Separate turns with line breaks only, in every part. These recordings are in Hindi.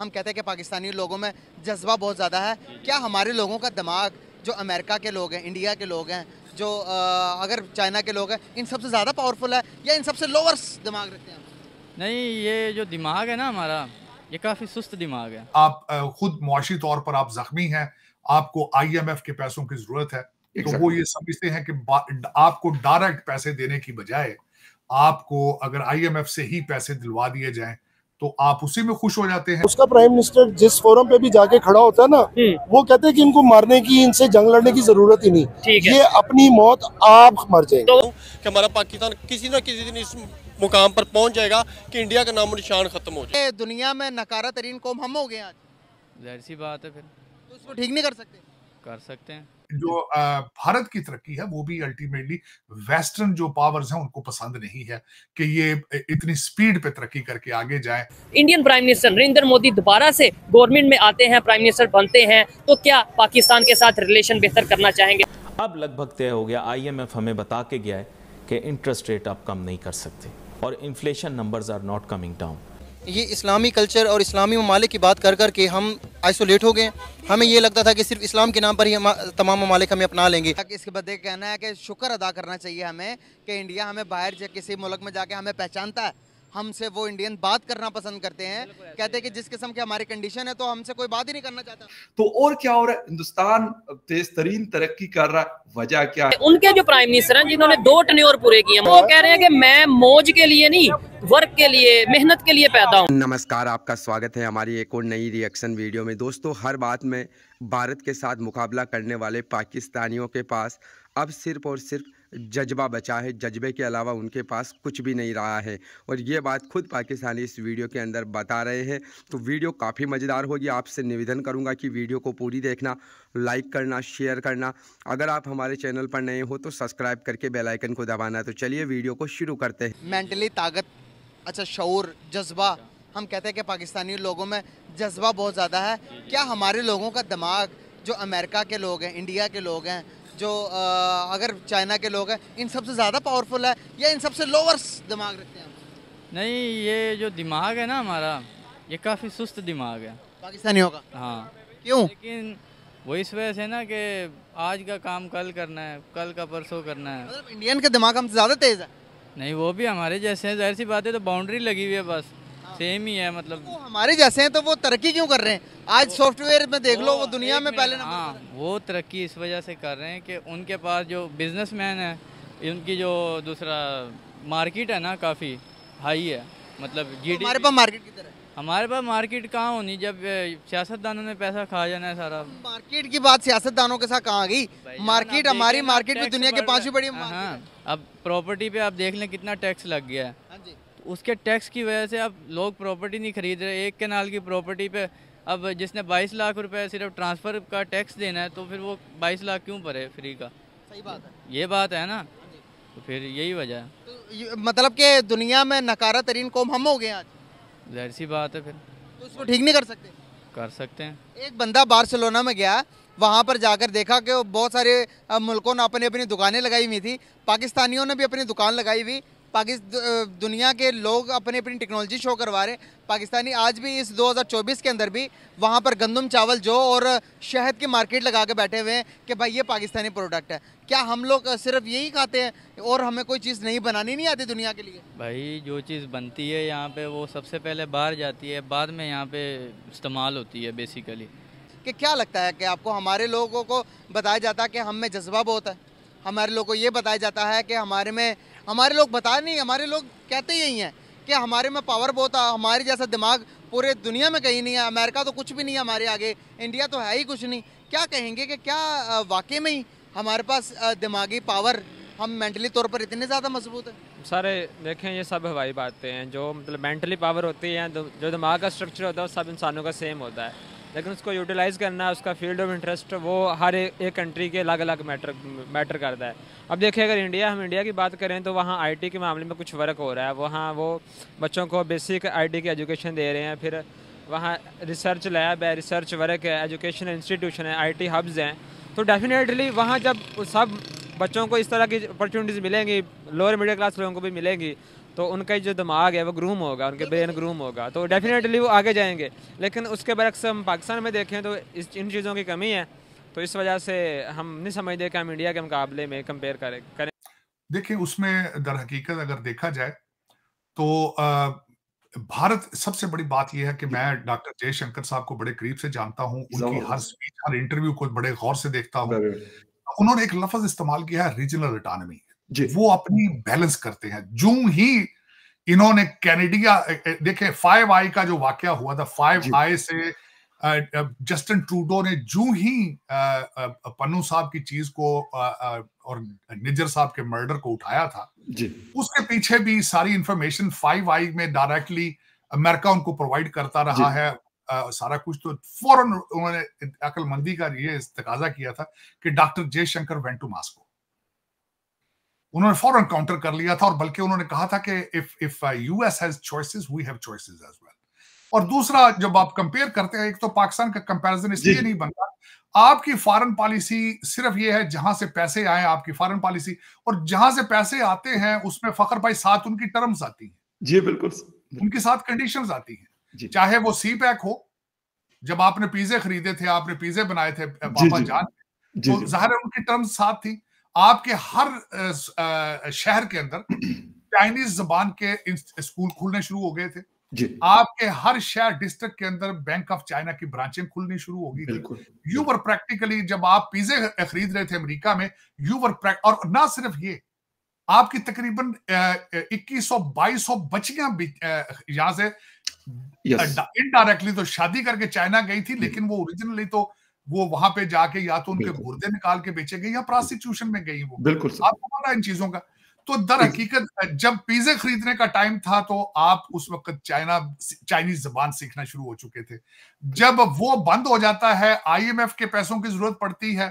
हम कहते हैं कि पाकिस्तानी लोगों में जज्बा बहुत ज़्यादा है क्या हमारे लोगों का दिमाग जो अमेरिका के लोग हैं इंडिया के लोग हैं जो आ, अगर चाइना के लोग हैं इन सबसे ज़्यादा पावरफुल है या इन सबसे लोअर दिमाग रखते हैं नहीं
ये जो दिमाग है ना हमारा ये काफ़ी
सुस्त दिमाग है आप खुद मुआशी तौर पर आप जख्मी हैं आपको आईएमएफ के पैसों की ज़रूरत है तो वो ये समझते हैं कि आपको डायरेक्ट पैसे देने की बजाय आपको अगर आईएमएफ से ही पैसे दिलवा दिए जाएं तो आप उसी में खुश हो जाते हैं उसका प्राइम मिनिस्टर जिस फोरम पे भी जाके खड़ा होता है ना हम्म। वो कहते हैं कि इनको मारने की इनसे जंग लड़ने की जरूरत ही नहीं ये अपनी मौत आप मर जाए तो कि हमारा
पाकिस्तान किसी न किसी दिन इस मुकाम पर पहुंच जाएगा कि इंडिया का नामो निशान खत्म हो जाए दुनिया में नकारा तरीन कौम हम हो गए आज
जाहिर सी बात है फिर तो
इसको ठीक नहीं कर सकते
कर सकते हैं
जो भारत की तरक्की है वो भी अल्टीमेटली वेस्टर्न जो पावर्स हैं उनको पसंद नहीं है कि ये इतनी स्पीड पे तरक्की करके आगे जाए
Indian prime minister Narendra Modi दोबारा से गवर्नमेंट में आते हैं प्राइम मिनिस्टर बनते हैं तो क्या पाकिस्तान के साथ रिलेशन बेहतर करना चाहेंगे अब लगभग तय हो गया एफ हमें बता के गया है कि इंटरेस्ट रेट आप कम नहीं कर सकते और inflation numbers are not coming down ये इस्लामी कल्चर और इस्लामी ममालिक की बात कर कर के हम आइसोलेट हो गए हमें ये लगता था कि सिर्फ इस्लाम के नाम पर ही हम तमाम ममालिक हमें अपना लेंगे इसके बदले कहना है कि शुक्र अदा करना चाहिए हमें कि इंडिया हमें बाहर किसी मुल्क में जाके हमें पहचानता है हमसे वो इंडियन बात करना पसंद करते हैं कहते हैं कि जिस किस्म की हमारी कंडीशन है तो हमसे कोई बात ही नहीं करना चाहता
तो और क्या हो रहा है हिंदुस्तान तेज तरीन
तरक्की कर रहा है वजह क्या है?
उनके जो प्राइम मिनिस्टर हैं जिन्होंने दो टनियोर पूरे किए वो कह रहे हैं कि मैं मौज के लिए नहीं वर्क के लिए मेहनत के लिए पैदा हूँ
नमस्कार आपका स्वागत है हमारी एक और नई रिएक्शन वीडियो में दोस्तों हर बात में भारत के साथ मुकाबला करने वाले पाकिस्तानियों के पास अब सिर्फ और सिर्फ जज्बा बचा है जज्बे के अलावा उनके पास कुछ भी नहीं रहा है और ये बात खुद पाकिस्तानी इस वीडियो के अंदर बता रहे हैं तो वीडियो काफ़ी मज़ेदार होगी आपसे निवेदन करूँगा कि वीडियो को पूरी देखना लाइक करना शेयर करना अगर आप हमारे चैनल पर नए हो तो सब्सक्राइब करके बेलाइकन को दबाना तो चलिए वीडियो को शुरू करते हैं मेंटली
ताकत अच्छा शौर जज्बा हम कहते हैं कि पाकिस्तानी लोगों में जज्बा बहुत ज़्यादा है क्या हमारे लोगों का दिमाग जो अमेरिका के लोग हैं इंडिया के लोग हैं जो आ, अगर चाइना के लोग हैं इन सबसे ज़्यादा पावरफुल है या इन सबसे लोअर्स दिमाग रखते हैं
नहीं ये जो दिमाग है ना हमारा ये काफ़ी सुस्त दिमाग है पाकिस्तानियों का हाँ
क्यों लेकिन
वो इस वजह से ना कि आज का काम कल करना है कल का परसों करना है मतलब
इंडियन का दिमाग हमसे ज़्यादा तेज़ है
नहीं वो भी हमारे जैसे हैं जाहिर सी बात है तो बाउंड्री लगी हुई है बस सेम ही है मतलब वो
हमारे जैसे हैं तो वो तरक्की क्यों कर रहे हैं आज सॉफ्टवेयर में देख लो वो दुनिया में पहले हाँ
वो तरक्की इस वजह से कर रहे हैं कि उनके पास जो मैन है उनकी जो दूसरा मार्केट है ना काफ़ी हाई है मतलब जी तो हमारे पास मार्केट की तरह हमारे पास मार्केट कहाँ होनी जब सियासतदानों ने पैसा खा जाना है सारा
मार्केट की बात सियासतदानों के साथ कहाँ आ गई मार्केट हमारी मार्केट भी दुनिया के पांचवी बड़ी हाँ
अब प्रॉपर्टी पे आप देख लें कितना टैक्स लग गया है उसके टैक्स की वजह से अब लोग प्रॉपर्टी नहीं खरीद रहे एक कैनाल की प्रॉपर्टी पे अब जिसने 22 लाख रुपए सिर्फ ट्रांसफ़र का टैक्स देना है तो फिर वो 22 लाख क्यों भरे फ्री का सही बात है ये बात है ना हाँ तो फिर यही वजह है
तो मतलब कि दुनिया में नकारा तरीन कौम हम हो गए आज
जहर सी बात है फिर तो उसको ठीक नहीं कर सकते कर सकते हैं
एक बंदा बार्सिलोना में गया वहाँ पर जाकर देखा कि बहुत सारे मुल्कों ने अपनी अपनी दुकानें लगाई हुई थी पाकिस्तानियों ने भी अपनी दुकान लगाई हुई पाकिस्तान दुनिया के लोग अपनी अपनी टेक्नोलॉजी शो करवा रहे हैं पाकिस्तानी आज भी इस 2024 के अंदर भी वहाँ पर गंदम चावल जो और शहद की मार्केट लगा के बैठे हुए हैं कि भाई ये पाकिस्तानी प्रोडक्ट है क्या हम लोग सिर्फ यही खाते हैं और हमें कोई चीज़ नहीं बनानी नहीं आती दुनिया के लिए
भाई जो चीज़ बनती है यहाँ पर वो सबसे पहले बाहर जाती है बाद में यहाँ पर इस्तेमाल होती है बेसिकली
कि क्या लगता है कि आपको हमारे लोगों को बताया जाता है कि हम में जज्बा बहुत है हमारे लोगों को ये बताया जाता है कि हमारे में हमारे लोग बताए नहीं हमारे लोग कहते यही हैं कि हमारे में पावर बहुत है हमारे जैसा दिमाग पूरे दुनिया में कहीं नहीं है अमेरिका तो कुछ भी नहीं है हमारे आगे इंडिया तो है ही कुछ नहीं क्या कहेंगे कि क्या वाकई में ही हमारे पास दिमागी पावर हम मेंटली तौर पर इतने ज़्यादा मजबूत हैं
सारे देखें ये सब हवाई बातें हैं जो मतलब मेंटली पावर होती है जो दिमाग का स्ट्रक्चर होता है वो सब इंसानों का सेम होता है लेकिन उसको यूटिलाइज करना उसका फील्ड ऑफ इंटरेस्ट वो हर एक कंट्री के अलग अलग मैटर मैटर करता है अब देखिए अगर इंडिया हम इंडिया की बात करें तो वहाँ आईटी के मामले में कुछ वर्क हो रहा है वहाँ वो बच्चों को बेसिक आईटी की एजुकेशन दे रहे हैं फिर वहाँ रिसर्च लैब है रिसर्च वर्क है एजुकेशन इंस्टीट्यूशन है आई टी हब्स हैं तो डेफिनेटली वहाँ जब सब बच्चों को इस तरह की अपॉर्चुनिटीज़ मिलेंगी लोअर मिडिल क्लास लोगों को भी मिलेंगी तो उनका जो दिमाग है वो ग्रूम होगा उनके ब्रेन ग्रूम होगा तो डेफिनेटली वो आगे जाएंगे लेकिन उसके बरक्स हम पाकिस्तान में देखें तो इस इन चीज़ों की कमी है तो इस वजह से हम नहीं समझते कि हम इंडिया के मुकाबले में कंपेयर करें करें
देखिए उसमें दर हकीकत अगर देखा जाए तो भारत सबसे बड़ी बात यह है कि मैं डॉक्टर जयशंकर साहब को बड़े करीब से जानता हूं उनकी हर स्पीच हर इंटरव्यू को बड़े गौर से देखता हूं उन्होंने एक लफज इस्तेमाल किया है रीजनल इटानमी वो अपनी बैलेंस करते हैं जू ही इन्होंने कैनेडिया देखे फाइव आई का जो वाक्य हुआ था फाइव आई से जस्टिन ट्रूडो ने जो ही पन्नू साहब की चीज को और निजर साहब के मर्डर को उठाया था उसके पीछे भी सारी इंफॉर्मेशन फाइव आई में डायरेक्टली अमेरिका उनको प्रोवाइड करता रहा है सारा कुछ तो फौरन उन्होंने अकलमंदी का ये तकाजा किया था कि doctor Jaishankar went to Moscow उन्होंने फॉरन काउंटर कर लिया था और बल्कि उन्होंने कहा था कि if if US has choices we have choices as well और दूसरा जब आप कंपेयर करते हैं एक तो पाकिस्तान का कंपैरिजन इसलिए नहीं बनता आपकी फॉरेन पॉलिसी सिर्फ ये है जहां से पैसे आए आपकी फॉरेन पॉलिसी और जहां से पैसे आते हैं उसमें फखर भाई साथ उनकी टर्म्स आती हैं जी बिल्कुल उनके साथ कंडीशन आती हैं चाहे वो सी पैक हो जब आपने पिज्जे खरीदे थे आपने पिज्जे बनाए थे पापा जान तो जाहिर है उनकी टर्म्स साथ थी आपके हर शहर के अंदर चाइनीज जबान के स्कूल खुलने शुरू हो गए थे जी। आपके हर शहर डिस्ट्रिक्ट के अंदर बैंक ऑफ चाइना की ब्रांचें खुलनी शुरू होगी यू वर प्रैक्टिकली जब आप पिज्जे खरीद रहे थे अमेरिका में यू वर और ना सिर्फ ये आपकी तकरीबन इक्कीस सौ बाईस सौ बच्चियां यहां से इनडायरेक्टली तो शादी करके चाइना गई थी लेकिन वो ओरिजिनली तो वो वहां पे जाके या तो उनके गुर्दे निकाल के बेचे गए या प्रोस्टिट्यूशन में गई वो बिल्कुल आपको पता इन चीजों का तो दर हकीकत जब पिज्जे खरीदने का टाइम था तो आप उस वक्त चाइना चाइनीज जबान सीखना शुरू हो चुके थे जब वो बंद हो जाता है आईएमएफ के पैसों की जरूरत पड़ती है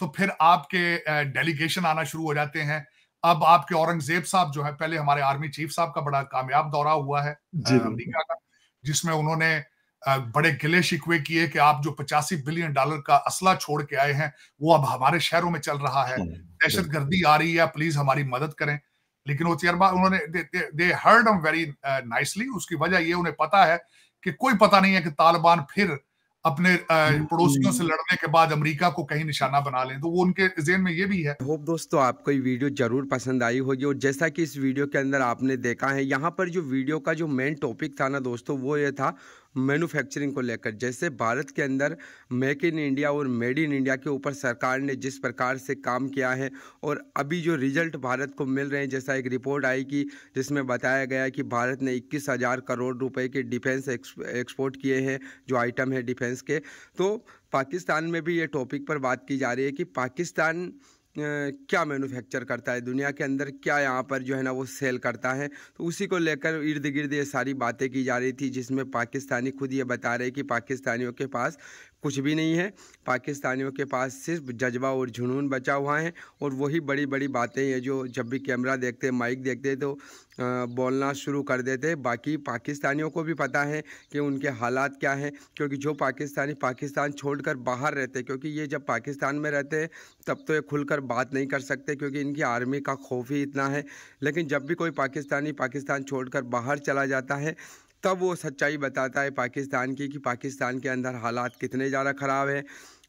तो फिर आपके डेलीगेशन आना शुरू हो जाते हैं अब आपके औरंगजेब साहब जो है पहले हमारे आर्मी चीफ साहब का बड़ा कामयाब दौरा हुआ है अमरीका का जिसमें उन्होंने बड़े गिले शिकवे किए कि आप जो पचासी बिलियन डॉलर का असला छोड़ के आए हैं वो अब हमारे शहरों में चल रहा है हम्म, दहशत गर्दी आ रही है प्लीज हमारी मदद करें लेकिन वो चेयरमैन उन्होंने दे हर्ड वेरी नाइसली उसकी वजह ये उन्हें पता है कि कोई पता नहीं है कि तालिबान फिर अपने हम्म। पड़ोसियों से लड़ने के बाद अमेरिका को कहीं निशाना बना लें तो वो
उनके जेन में ये भी है होप दोस्तों आपको ये वीडियो जरूर पसंद आई होगी और जैसा कि इस वीडियो के अंदर आपने देखा है यहाँ पर जो वीडियो का जो मेन टॉपिक था ना दोस्तों वो ये था मैन्युफैक्चरिंग को लेकर जैसे भारत के अंदर मेक इन इंडिया और मेड इन इंडिया के ऊपर सरकार ने जिस प्रकार से काम किया है और अभी जो रिजल्ट भारत को मिल रहे हैं जैसा एक रिपोर्ट आई कि जिसमें बताया गया कि भारत ने इक्कीस हज़ार करोड़ रुपए के डिफेंस एक्सपोर्ट किए हैं जो आइटम है डिफेंस डिफेंस के तो पाकिस्तान में भी ये टॉपिक पर बात की जा रही है कि पाकिस्तान क्या मैन्युफैक्चर करता है दुनिया के अंदर क्या यहाँ पर जो है ना वो सेल करता है तो उसी को लेकर इर्द गिर्द ये सारी बातें की जा रही थी जिसमें पाकिस्तानी खुद ये बता रहे कि पाकिस्तानियों के पास कुछ भी नहीं है पाकिस्तानियों के पास सिर्फ जज्बा और जुनून बचा हुआ है और वही बड़ी बड़ी बातें ये जो जब भी कैमरा देखते माइक देखते तो बोलना शुरू कर देते बाकी पाकिस्तानियों को भी पता है कि उनके हालात क्या हैं क्योंकि जो पाकिस्तानी पाकिस्तान छोड़कर बाहर रहते क्योंकि ये जब पाकिस्तान में रहते तब तो ये खुलकर बात नहीं कर सकते क्योंकि इनकी आर्मी का खौफ ही इतना है लेकिन जब भी कोई पाकिस्तानी पाकिस्तान छोड़ बाहर चला जाता है तब वो सच्चाई बताता है पाकिस्तान की कि पाकिस्तान के अंदर हालात कितने ज़्यादा ख़राब है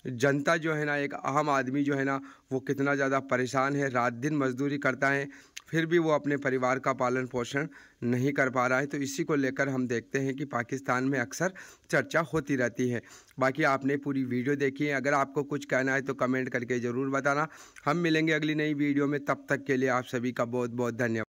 जनता जो है ना एक आम आदमी जो है ना वो कितना ज़्यादा परेशान है रात दिन मजदूरी करता है फिर भी वो अपने परिवार का पालन पोषण नहीं कर पा रहा है तो इसी को लेकर हम देखते हैं कि पाकिस्तान में अक्सर चर्चा होती रहती है बाकी आपने पूरी वीडियो देखी है अगर आपको कुछ कहना है तो कमेंट करके ज़रूर बताना हम मिलेंगे अगली नई वीडियो में तब तक के लिए आप सभी का बहुत बहुत धन्यवाद